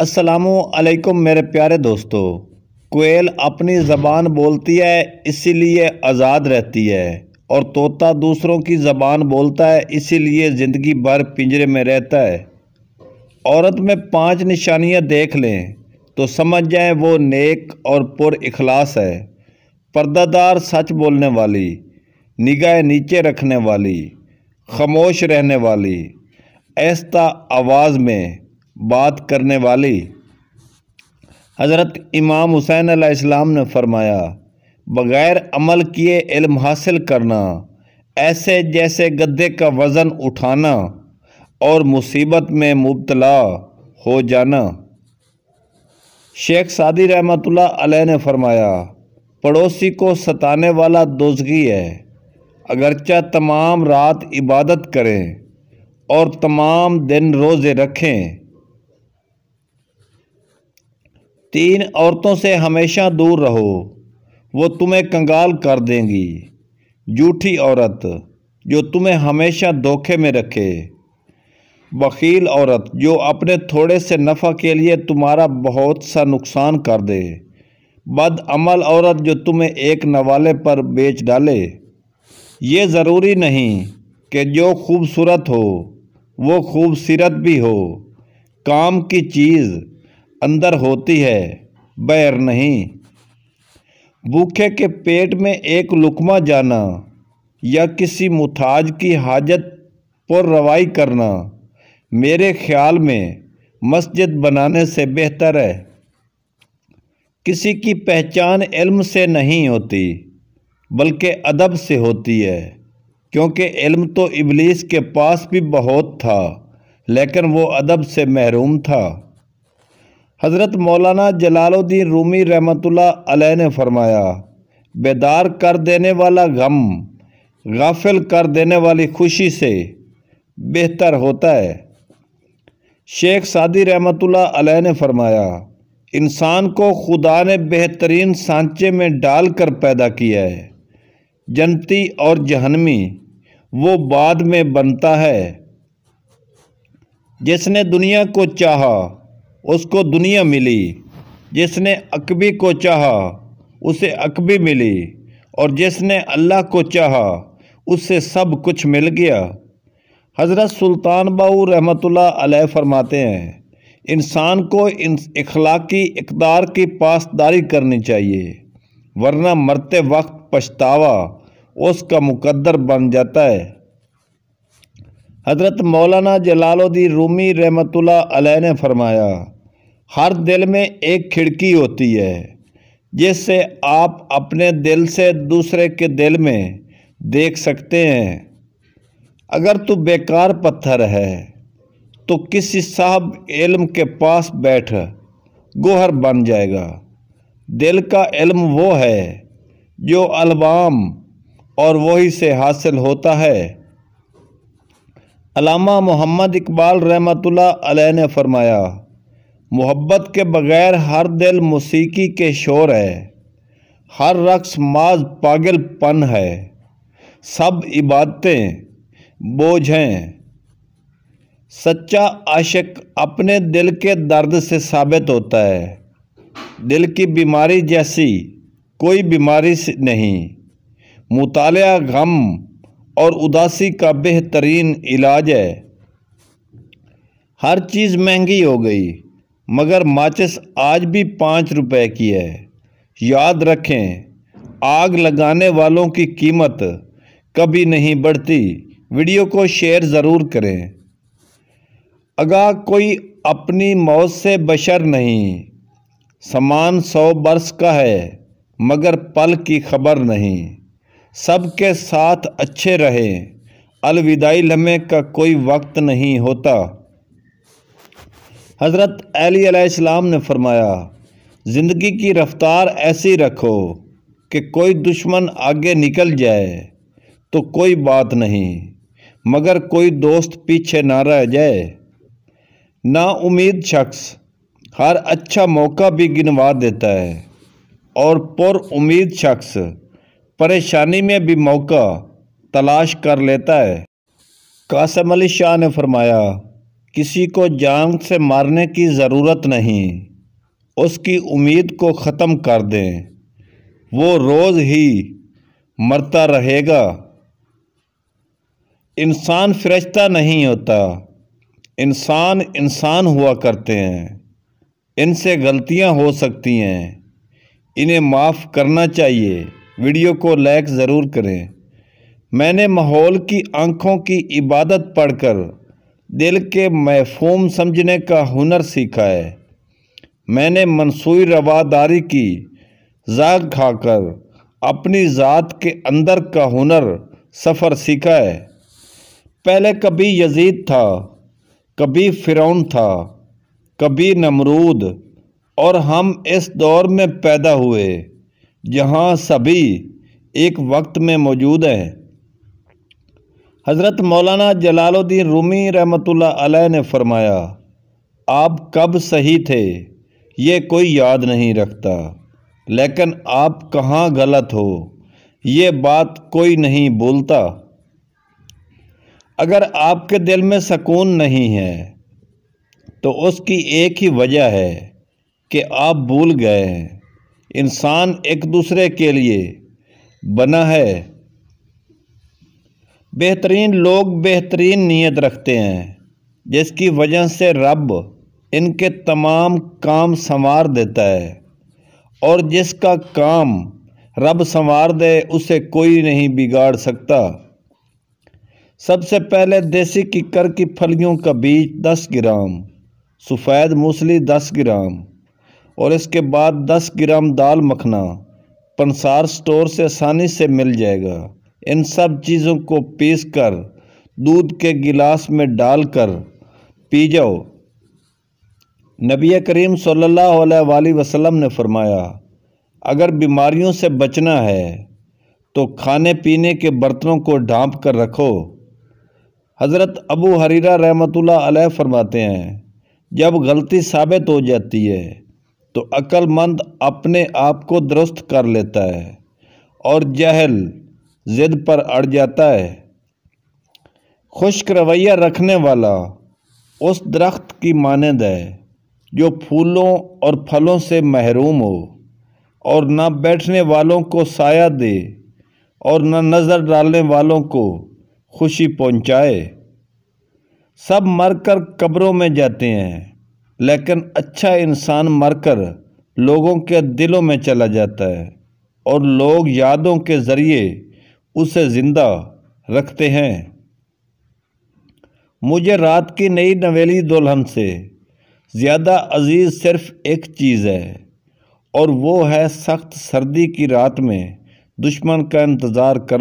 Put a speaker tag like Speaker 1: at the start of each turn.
Speaker 1: असलकुम मेरे प्यारे दोस्तों कोयल अपनी ज़बान बोलती है इसीलिए आज़ाद रहती है और तोता दूसरों की ज़बान बोलता है इसीलिए ज़िंदगी भर पिंजरे में रहता है औरत में पांच निशानियां देख लें तो समझ जाएं वो नेक और पुर इखलास है पर्दादार सच बोलने वाली निगाह नीचे रखने वाली खामोश रहने वाली ऐसा आवाज़ में बात करने वाली हज़रत इमाम हुसैन आलाम ने फरमाया बग़ैर अमल किए इल्म हासिल करना ऐसे जैसे गद्दे का वज़न उठाना और मुसीबत में मुबतला हो जाना शेख सादी रहमत ने फरमाया पड़ोसी को सताने वाला दोजगी है अगरचा तमाम रात इबादत करें और तमाम दिन रोज़े रखें तीन औरतों से हमेशा दूर रहो वो तुम्हें कंगाल कर देंगी जूठी औरत जो तुम्हें हमेशा धोखे में रखे वकील औरत जो अपने थोड़े से नफ़ा के लिए तुम्हारा बहुत सा नुकसान कर दे बद अमल औरत जो तुम्हें एक नवाले पर बेच डाले ये ज़रूरी नहीं कि जो खूबसूरत हो वो खूबसूरत भी हो काम की चीज़ अंदर होती है बैर नहीं भूखे के पेट में एक लुकमा जाना या किसी मुथाज की हाजत पर रवाई करना मेरे ख्याल में मस्जिद बनाने से बेहतर है किसी की पहचान इल्म से नहीं होती बल्कि अदब से होती है क्योंकि इल्म तो इबलीस के पास भी बहुत था लेकिन वो अदब से महरूम था हज़रत मौलाना जलालुद्दीन रूमी रहमतुल्ला अलैह ने फरमाया बेदार कर देने वाला गम गाफिल कर देने वाली खुशी से बेहतर होता है शेख सादी रहमतुल्लाह अलैह ने फरमाया इंसान को खुदा ने बेहतरीन सांचे में डाल कर पैदा किया है जनती और जहनमी वो बाद में बनता है जिसने दुनिया को चाहा उसको दुनिया मिली जिसने अकबी को चाहा उसे अकबी मिली और जिसने अल्लाह को चाहा उससे सब कुछ मिल गया हज़रत सुल्तान बाऊ रहमतुल्लाह अलैह फरमाते हैं इंसान को इन इखलाकी इकदार की पासदारी करनी चाहिए वरना मरते वक्त पछतावा उसका मुकद्दर बन जाता है हज़रत मौलाना जलालुद्दीन रूमी रहमतुल्लाह अलैह ने फरमाया हर दिल में एक खिड़की होती है जिससे आप अपने दिल से दूसरे के दिल में देख सकते हैं अगर तू बेकार पत्थर है तो किसी साहब इल्म के पास बैठ गोहर बन जाएगा दिल का इल्म वो है जो अलवाम और वही से हासिल होता है अलामा मोहम्मद इकबाल रहमतुल्लाह अलैह ने फरमाया मोहब्बत के बग़ैर हर दिल मौसीकी के शोर है हर रक्स माज पागलपन है सब इबादतें बोझ हैं सच्चा आशिक अपने दिल के दर्द से साबित होता है दिल की बीमारी जैसी कोई बीमारी नहीं मुताल गम और उदासी का बेहतरीन इलाज है हर चीज़ महंगी हो गई मगर माचिस आज भी पाँच रुपए की है याद रखें आग लगाने वालों की कीमत कभी नहीं बढ़ती वीडियो को शेयर ज़रूर करें अगा कोई अपनी मौत से बशर नहीं समान सौ बरस का है मगर पल की खबर नहीं सबके साथ अच्छे रहें अलविदाई लम्हे का कोई वक्त नहीं होता हज़रत अलीम ने फरमाया ज़िंदगी की रफ्तार ऐसी रखो कि कोई दुश्मन आगे निकल जाए तो कोई बात नहीं मगर कोई दोस्त पीछे ना रह जाए ना उम्मीद शख्स हर अच्छा मौका भी गिनवा देता है और पर उम्मीद शख्स परेशानी में भी मौका तलाश कर लेता है कासम अली शाह ने फरमाया किसी को जान से मारने की ज़रूरत नहीं उसकी उम्मीद को ख़त्म कर दें वो रोज़ ही मरता रहेगा इंसान फरिश्ता नहीं होता इंसान इंसान हुआ करते हैं इनसे गलतियां हो सकती हैं इन्हें माफ़ करना चाहिए वीडियो को लाइक ज़रूर करें मैंने माहौल की आँखों की इबादत पढ़कर दिल के महफूम समझने का हुनर सीखा है मैंने मनसूई रवादारी की जाग खाकर अपनी ज़ात के अंदर का हुनर सफ़र सीखा है पहले कभी यजीद था कभी फ़िरौन था कभी नमरूद और हम इस दौर में पैदा हुए जहाँ सभी एक वक्त में मौजूद हैं हज़रत मौलाना जलालुद्दीन रूमी रहमतुल्लाह अलैह ने फरमाया आप कब सही थे ये कोई याद नहीं रखता लेकिन आप कहाँ गलत हो ये बात कोई नहीं बोलता अगर आपके दिल में सकून नहीं है तो उसकी एक ही वजह है कि आप भूल गए हैं इंसान एक दूसरे के लिए बना है बेहतरीन लोग बेहतरीन नीयत रखते हैं जिसकी वजह से रब इनके तमाम काम संवार देता है और जिसका काम रब संवार दे उसे कोई नहीं बिगाड़ सकता सबसे पहले देसी किक्कर की फलियों का बीज दस ग्राम सफ़ेद मूसली दस ग्राम और इसके बाद दस ग्राम दाल मखना पंसार स्टोर से आसानी से मिल जाएगा इन सब चीज़ों को पीस कर दूध के गिलास में डालकर पी जाओ नबी करीम सल्लल्लाहु अलैहि वसल्लम ने फरमाया अगर बीमारियों से बचना है तो खाने पीने के बर्तनों को ढांप कर रखो हज़रत अबू हरीरा रहमतुल्लाह फरमाते हैं जब गलती साबित हो जाती है तो अक्लमंद अपने आप को दुरुस्त कर लेता है और जहल ज़िद पर अड़ जाता है खुश्क रवैया रखने वाला उस दरख्त की मानद है जो फूलों और फलों से महरूम हो और ना बैठने वालों को साया दे और न नज़र डालने वालों को खुशी पहुंचाए सब मरकर कब्रों में जाते हैं लेकिन अच्छा इंसान मरकर लोगों के दिलों में चला जाता है और लोग यादों के ज़रिए उसे ज़िंदा रखते हैं मुझे रात की नई नवेली दुल्हन से ज़्यादा अजीज़ सिर्फ़ एक चीज़ है और वो है सख्त सर्दी की रात में दुश्मन का इंतज़ार कर